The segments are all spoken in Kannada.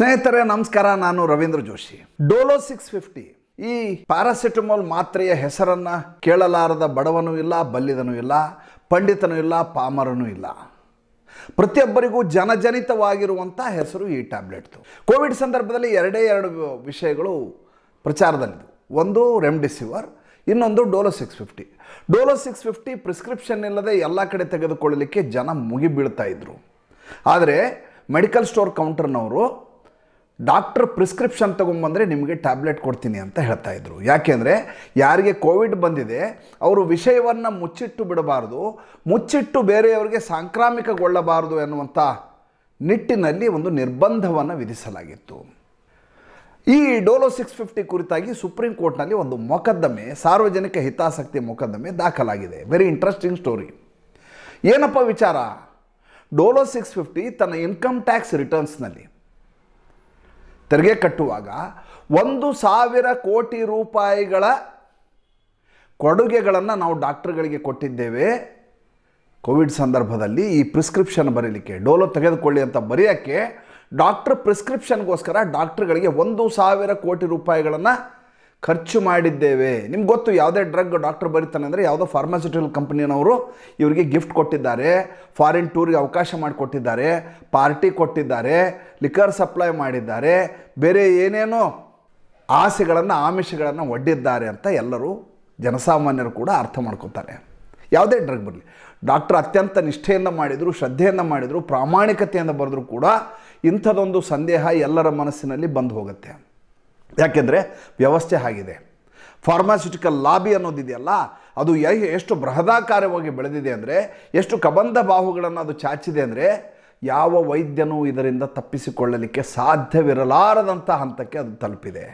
ಸ್ನೇಹಿತರೆ ನಮಸ್ಕಾರ ನಾನು Ravindra Joshi Dolo six fifty ಈ ಪ್ಯಾರಾಸಿಟಮಾಲ್ ಮಾತ್ರೆಯ ಹೆಸರನ್ನು ಕೇಳಲಾರದ ಬಡವನೂ ಇಲ್ಲ ಬಲ್ಲಿದನೂ ಇಲ್ಲ ಪಂಡಿತನೂ ಇಲ್ಲ ಪಾಮರನೂ ಇಲ್ಲ ಪ್ರತಿಯೊಬ್ಬರಿಗೂ ಜನಜನಿತವಾಗಿರುವಂಥ ಹೆಸರು ಈ ಟ್ಯಾಬ್ಲೆಟ್ದು ಕೋವಿಡ್ ಸಂದರ್ಭದಲ್ಲಿ ಎರಡೇ ಎರಡು ವಿಷಯಗಳು ಪ್ರಚಾರದಲ್ಲಿದ್ದವು ಒಂದು ರೆಮ್ಡಿಸಿವರ್ ಇನ್ನೊಂದು Dolo six fifty Dolo six fifty prescription ಇಲ್ಲದೆ ಎಲ್ಲ ಕಡೆ ತೆಗೆದುಕೊಳ್ಳಲಿಕ್ಕೆ ಜನ ಮುಗಿಬೀಳ್ತಾ ಇದ್ದರು ಆದರೆ ಮೆಡಿಕಲ್ ಸ್ಟೋರ್ ಕೌಂಟರ್ನವರು ಡಾಕ್ಟರ್ ಪ್ರಿಸ್ಕ್ರಿಪ್ಷನ್ ತೊಗೊಂಬಂದರೆ ನಿಮಗೆ ಟ್ಯಾಬ್ಲೆಟ್ ಕೊಡ್ತೀನಿ ಅಂತ ಹೇಳ್ತಾ ಇದ್ರು ಯಾಕೆಂದರೆ ಯಾರಿಗೆ ಕೋವಿಡ್ ಬಂದಿದೆ ಅವರು ವಿಷಯವನ್ನು ಮುಚ್ಚಿಟ್ಟು ಬಿಡಬಾರ್ದು ಮುಚ್ಚಿಟ್ಟು ಬೇರೆಯವರಿಗೆ ಸಾಂಕ್ರಾಮಿಕಗೊಳ್ಳಬಾರದು ಎನ್ನುವಂಥ ನಿಟ್ಟಿನಲ್ಲಿ ಒಂದು ನಿರ್ಬಂಧವನ್ನು ವಿಧಿಸಲಾಗಿತ್ತು ಈ ಡೋಲೋ ಸಿಕ್ಸ್ ಫಿಫ್ಟಿ ಕುರಿತಾಗಿ ಸುಪ್ರೀಂ ಕೋರ್ಟ್ನಲ್ಲಿ ಒಂದು ಮೊಕದ್ದಮೆ ಸಾರ್ವಜನಿಕ ಹಿತಾಸಕ್ತಿ ಮೊಕದ್ದಮೆ ದಾಖಲಾಗಿದೆ ವೆರಿ ಇಂಟ್ರೆಸ್ಟಿಂಗ್ ಸ್ಟೋರಿ ಏನಪ್ಪ ವಿಚಾರ ಡೋಲೋ ಸಿಕ್ಸ್ ಫಿಫ್ಟಿ ತನ್ನ ಇನ್ಕಮ್ ಟ್ಯಾಕ್ಸ್ ರಿಟರ್ನ್ಸ್ನಲ್ಲಿ ತೆರಿಗೆ ಕಟ್ಟುವಾಗ ಒಂದು ಸಾವಿರ ಕೋಟಿ ರೂಪಾಯಿಗಳ ಕೊಡುಗೆಗಳನ್ನು ನಾವು ಡಾಕ್ಟ್ರುಗಳಿಗೆ ಕೊಟ್ಟಿದ್ದೇವೆ ಕೋವಿಡ್ ಸಂದರ್ಭದಲ್ಲಿ ಈ ಪ್ರಿಸ್ಕ್ರಿಪ್ಷನ್ ಬರೀಲಿಕ್ಕೆ ಡೋಲೋ ತೆಗೆದುಕೊಳ್ಳಿ ಅಂತ ಬರೆಯೋಕ್ಕೆ ಡಾಕ್ಟರ್ ಪ್ರಿಸ್ಕ್ರಿಪ್ಷನ್ಗೋಸ್ಕರ ಡಾಕ್ಟರ್ಗಳಿಗೆ ಒಂದು ಸಾವಿರ ಕೋಟಿ ರೂಪಾಯಿಗಳನ್ನು ಖರ್ಚು ಮಾಡಿದ್ದೇವೆ ನಿಮ್ಗೆ ಗೊತ್ತು ಯಾವುದೇ ಡ್ರಗ್ ಡಾಕ್ಟರ್ ಬರೀತಾನೆ ಅಂದರೆ ಯಾವುದೋ ಫಾರ್ಮಾಸ್ಯೂಟಿಕಲ್ ಕಂಪ್ನಿಯವರು ಇವರಿಗೆ ಗಿಫ್ಟ್ ಕೊಟ್ಟಿದ್ದಾರೆ ಫಾರಿನ್ ಟೂರಿಗೆ ಅವಕಾಶ ಮಾಡಿಕೊಟ್ಟಿದ್ದಾರೆ ಪಾರ್ಟಿ ಕೊಟ್ಟಿದ್ದಾರೆ ಲಿಕರ್ ಸಪ್ಲೈ ಮಾಡಿದ್ದಾರೆ ಬೇರೆ ಏನೇನೋ ಆಸೆಗಳನ್ನು ಆಮಿಷಗಳನ್ನು ಒಡ್ಡಿದ್ದಾರೆ ಅಂತ ಎಲ್ಲರೂ ಜನಸಾಮಾನ್ಯರು ಕೂಡ ಅರ್ಥ ಮಾಡ್ಕೊತಾರೆ ಯಾವುದೇ ಡ್ರಗ್ ಬರಲಿ ಡಾಕ್ಟರ್ ಅತ್ಯಂತ ನಿಷ್ಠೆಯಿಂದ ಮಾಡಿದರು ಶ್ರದ್ಧೆಯಿಂದ ಮಾಡಿದರು ಪ್ರಾಮಾಣಿಕತೆಯಿಂದ ಬರೆದರೂ ಕೂಡ ಇಂಥದೊಂದು ಸಂದೇಹ ಎಲ್ಲರ ಮನಸ್ಸಿನಲ್ಲಿ ಬಂದು ಹೋಗುತ್ತೆ ಯಾಕೆಂದರೆ ವ್ಯವಸ್ಥೆ ಆಗಿದೆ ಫಾರ್ಮಾಸ್ಯುಟಿಕಲ್ ಲಾಬಿ ಅನ್ನೋದಿದೆಯಲ್ಲ ಅದು ಎಷ್ಟು ಬೃಹದಾಕಾರವಾಗಿ ಬೆಳೆದಿದೆ ಅಂದರೆ ಎಷ್ಟು ಕಬಂಧ ಬಾಹುಗಳನ್ನು ಅದು ಚಾಚಿದೆ ಅಂದರೆ ಯಾವ ವೈದ್ಯನೂ ಇದರಿಂದ ತಪ್ಪಿಸಿಕೊಳ್ಳಲಿಕ್ಕೆ ಸಾಧ್ಯವಿರಲಾರದಂಥ ಹಂತಕ್ಕೆ ಅದು ತಲುಪಿದೆ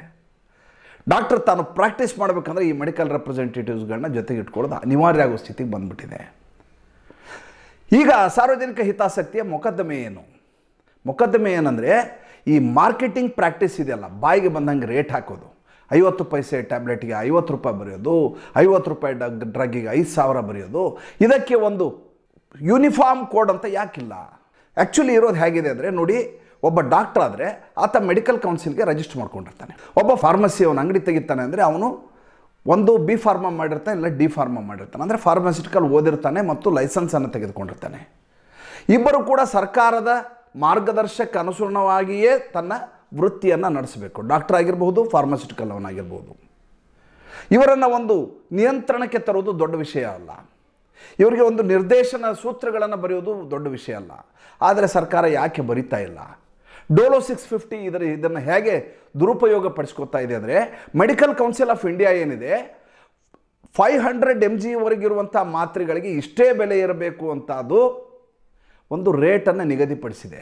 ಡಾಕ್ಟರ್ ತಾನು ಪ್ರಾಕ್ಟೀಸ್ ಮಾಡಬೇಕಂದ್ರೆ ಈ ಮೆಡಿಕಲ್ ರೆಪ್ರೆಸೆಂಟೇಟಿವ್ಸ್ಗಳನ್ನ ಜೊತೆಗೆ ಇಟ್ಕೊಳ್ಳೋದು ಅನಿವಾರ್ಯ ಆಗೋ ಸ್ಥಿತಿಗೆ ಬಂದ್ಬಿಟ್ಟಿದೆ ಈಗ ಸಾರ್ವಜನಿಕ ಹಿತಾಸಕ್ತಿಯ ಮೊಕದ್ದಮೆ ಏನು ಮೊಕದ್ದಮೆ ಏನಂದರೆ ಈ ಮಾರ್ಕೆಟಿಂಗ್ ಪ್ರಾಕ್ಟೀಸ್ ಇದೆಯಲ್ಲ ಬಾಯಿಗೆ ಬಂದಂಗೆ ರೇಟ್ ಹಾಕೋದು ಐವತ್ತು ಪೈಸೆ ಟ್ಯಾಬ್ಲೆಟ್ಗೆ ಐವತ್ತು ರೂಪಾಯಿ ಬರೆಯೋದು ಐವತ್ತು ರೂಪಾಯಿ ಡಗ್ ಡ್ರಗ್ಗಿಗೆ ಐದು ಸಾವಿರ ಬರೆಯೋದು ಇದಕ್ಕೆ ಒಂದು ಯೂನಿಫಾರ್ಮ್ ಕೋಡ್ ಅಂತ ಯಾಕಿಲ್ಲ ಆ್ಯಕ್ಚುಲಿ ಇರೋದು ಹೇಗಿದೆ ಅಂದರೆ ನೋಡಿ ಒಬ್ಬ ಡಾಕ್ಟರ್ ಆದರೆ ಆತ ಮೆಡಿಕಲ್ ಕೌನ್ಸಿಲ್ಗೆ ರಿಜಿಸ್ಟರ್ ಮಾಡ್ಕೊಂಡಿರ್ತಾನೆ ಒಬ್ಬ ಫಾರ್ಮಸಿ ಅವನು ಅಂಗಡಿ ತೆಗಿತಾನೆ ಅಂದರೆ ಅವನು ಒಂದು ಬಿ ಫಾರ್ಮ ಮಾಡಿರ್ತಾನೆ ಇಲ್ಲ ಡಿ ಫಾರ್ಮ ಮಾಡಿರ್ತಾನೆ ಅಂದರೆ ಫಾರ್ಮಸಿಟಿಕಲ್ ಓದಿರ್ತಾನೆ ಮತ್ತು ಲೈಸೆನ್ಸನ್ನು ತೆಗೆದುಕೊಂಡಿರ್ತಾನೆ ಇಬ್ಬರು ಕೂಡ ಸರ್ಕಾರದ ಮಾರ್ಗದರ್ಶಕ ಅನುಸರಣವಾಗಿಯೇ ತನ್ನ ವೃತ್ತಿಯನ್ನು ನಡೆಸಬೇಕು ಡಾಕ್ಟರ್ ಆಗಿರಬಹುದು ಫಾರ್ಮಸಿಟಿಕಲ್ ಅವನಾಗಿರ್ಬೋದು ಇವರನ್ನು ಒಂದು ನಿಯಂತ್ರಣಕ್ಕೆ ತರುವುದು ದೊಡ್ಡ ವಿಷಯ ಅಲ್ಲ ಇವರಿಗೆ ಒಂದು ನಿರ್ದೇಶನ ಸೂತ್ರಗಳನ್ನು ಬರೆಯುವುದು ದೊಡ್ಡ ವಿಷಯ ಅಲ್ಲ ಆದರೆ ಸರ್ಕಾರ ಯಾಕೆ ಬರಿತಾ ಇಲ್ಲ ಡೋಲೋ ಸಿಕ್ಸ್ ಫಿಫ್ಟಿ ಇದರ ಇದನ್ನು ಹೇಗೆ ದುರುಪಯೋಗ ಪಡಿಸ್ಕೊತಾ ಇದೆ ಅಂದರೆ ಮೆಡಿಕಲ್ ಕೌನ್ಸಿಲ್ ಆಫ್ ಇಂಡಿಯಾ ಏನಿದೆ ಫೈವ್ ಹಂಡ್ರೆಡ್ ಎಮ್ ಜಿವರೆಗಿರುವಂಥ ಮಾತ್ರೆಗಳಿಗೆ ಇಷ್ಟೇ ಬೆಲೆ ಇರಬೇಕು ಅಂತ ಅದು ಒಂದು ರೇಟನ್ನು ನಿಗದಿಪಡಿಸಿದೆ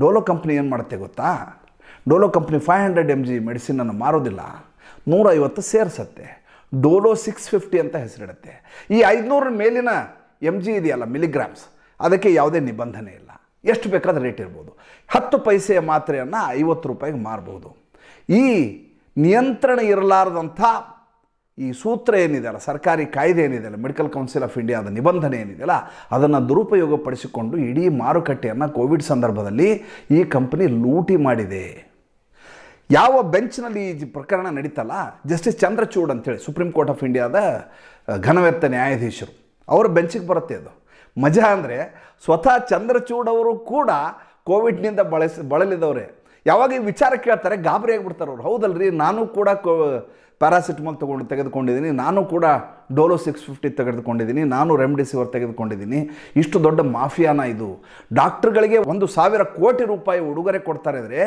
ಡೋಲೋ ಕಂಪ್ನಿ ಏನು ಮಾಡುತ್ತೆ ಗೊತ್ತಾ Dolo company five hundred M G ಮೆಡಿಸಿನನ್ನು ಮಾರೋದಿಲ್ಲ ನೂರೈವತ್ತು ಸೇರಿಸತ್ತೆ ಡೋಲೋ ಸಿಕ್ಸ್ ಫಿಫ್ಟಿ ಅಂತ ಹೆಸರಿಡುತ್ತೆ ಈ ಐದುನೂರ ಮೇಲಿನ ಎಮ್ ಜಿ ಇದೆಯಲ್ಲ ಮಿಲಿಗ್ರಾಮ್ಸ್ ಅದಕ್ಕೆ ಯಾವುದೇ ನಿಬಂಧನೆ ಇಲ್ಲ ಎಷ್ಟು ಬೇಕಾದ ರೇಟ್ ಇರ್ಬೋದು ಹತ್ತು ಪೈಸೆಯ ಮಾತ್ರೆಯನ್ನು ಐವತ್ತು ರೂಪಾಯಿಗೆ ಮಾರ್ಬೋದು ಈ ನಿಯಂತ್ರಣ ಇರಲಾರದಂಥ ಈ ಸೂತ್ರ ಏನಿದೆಯಲ್ಲ ಸರ್ಕಾರಿ ಕಾಯ್ದೆ ಏನಿದೆಯಲ್ಲ ಮೆಡಿಕಲ್ ಕೌನ್ಸಿಲ್ ಆಫ್ ಇಂಡಿಯಾದ ನಿಬಂಧನೆ ಏನಿದೆಯಲ್ಲ ಅದನ್ನು ದುರುಪಯೋಗಪಡಿಸಿಕೊಂಡು ಇಡೀ ಮಾರುಕಟ್ಟೆಯನ್ನು ಕೋವಿಡ್ ಸಂದರ್ಭದಲ್ಲಿ ಈ ಕಂಪನಿ ಲೂಟಿ ಮಾಡಿದೆ ಯಾವ ಬೆಂಚ್ನಲ್ಲಿ ಈ ಪ್ರಕರಣ ನಡೀತಲ್ಲ ಜಸ್ಟಿಸ್ ಚಂದ್ರಚೂಡ್ ಅಂತೇಳಿ ಸುಪ್ರೀಂ ಕೋರ್ಟ್ ಆಫ್ ಇಂಡಿಯಾದ ಘನವ್ಯರ್ಥ ನ್ಯಾಯಾಧೀಶರು ಅವರ ಬೆಂಚಿಗೆ ಬರುತ್ತೆ ಅದು ಮಜಾ ಅಂದರೆ ಸ್ವತಃ ಚಂದ್ರಚೂಡ್ ಅವರು ಕೂಡ ಕೋವಿಡ್ನಿಂದ ಬಳಸಿ ಬಳಲಿದವರೇ ಯಾವಾಗ ಈ ವಿಚಾರ ಕೇಳ್ತಾರೆ ಗಾಬರಿ ಆಗಿಬಿಡ್ತಾರೆ ಅವರು ಹೌದಲ್ರಿ ನಾನು ಕೂಡ ಕೋ ಪ್ಯಾರಾಸಿಟಮಾಲ್ ತೊಗೊಂಡು ತೆಗೆದುಕೊಂಡಿದ್ದೀನಿ ನಾನು ಕೂಡ ಡೋಲೋ ಸಿಕ್ಸ್ ಫಿಫ್ಟಿ ತೆಗೆದುಕೊಂಡಿದ್ದೀನಿ ನಾನು ರೆಮ್ಡಿಸಿವರ್ ತೆಗೆದುಕೊಂಡಿದ್ದೀನಿ ಇಷ್ಟು ದೊಡ್ಡ ಮಾಫಿಯಾನ ಇದು ಡಾಕ್ಟ್ರುಗಳಿಗೆ ಒಂದು ಸಾವಿರ ಕೋಟಿ ರೂಪಾಯಿ ಉಡುಗೊರೆ ಕೊಡ್ತಾರೆ ಅಂದರೆ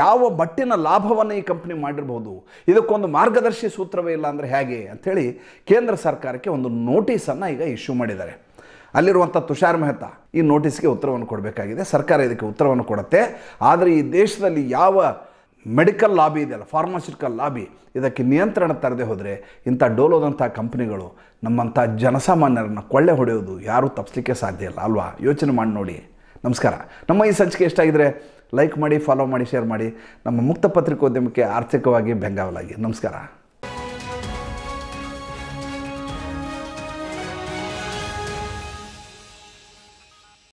ಯಾವ ಮಟ್ಟಿನ ಲಾಭವನ್ನು ಈ ಕಂಪ್ನಿ ಮಾಡಿರ್ಬೋದು ಇದಕ್ಕೊಂದು ಮಾರ್ಗದರ್ಶಿ ಸೂತ್ರವೇ ಇಲ್ಲ ಅಂದರೆ ಹೇಗೆ ಅಂಥೇಳಿ ಕೇಂದ್ರ ಸರ್ಕಾರಕ್ಕೆ ಒಂದು ನೋಟಿಸನ್ನು ಈಗ ಇಶ್ಯೂ ಮಾಡಿದ್ದಾರೆ ಅಲ್ಲಿರುವಂಥ ತುಷಾರ್ ಮೆಹ್ತಾ ಈ ನೋಟಿಸ್ಗೆ ಉತ್ತರವನ್ನು ಕೊಡಬೇಕಾಗಿದೆ ಸರ್ಕಾರ ಇದಕ್ಕೆ ಉತ್ತರವನ್ನು ಕೊಡುತ್ತೆ ಆದರೆ ಈ ದೇಶದಲ್ಲಿ ಯಾವ ಮೆಡಿಕಲ್ ಲಾಬಿ ಇದೆಯಲ್ಲ ಫಾರ್ಮಾಸ್ಯೂಟಿಕಲ್ ಲಾಬಿ ಇದಕ್ಕೆ ನಿಯಂತ್ರಣ ತರದೇ ಹೋದರೆ ಇಂಥ ಡೋಲೋದಂಥ ಕಂಪ್ನಿಗಳು ನಮ್ಮಂಥ ಜನಸಾಮಾನ್ಯರನ್ನು ಕೊಳ್ಳೆ ಹೊಡೆಯೋದು ಯಾರೂ ತಪ್ಪಿಸ್ಲಿಕ್ಕೆ ಸಾಧ್ಯ ಇಲ್ಲ ಅಲ್ವಾ ಯೋಚನೆ ಮಾಡಿ ನೋಡಿ ನಮಸ್ಕಾರ ನಮ್ಮ ಈ ಸಂಚಿಕೆ ಎಷ್ಟಾಗಿದ್ದರೆ ಲೈಕ್ ಮಾಡಿ ಫಾಲೋ ಮಾಡಿ ಶೇರ್ ಮಾಡಿ ನಮ್ಮ ಮುಕ್ತ ಪತ್ರಿಕೋದ್ಯಮಕ್ಕೆ ಆರ್ಥಿಕವಾಗಿ ಬೆಂಗಾವಲಾಗಿ ನಮಸ್ಕಾರ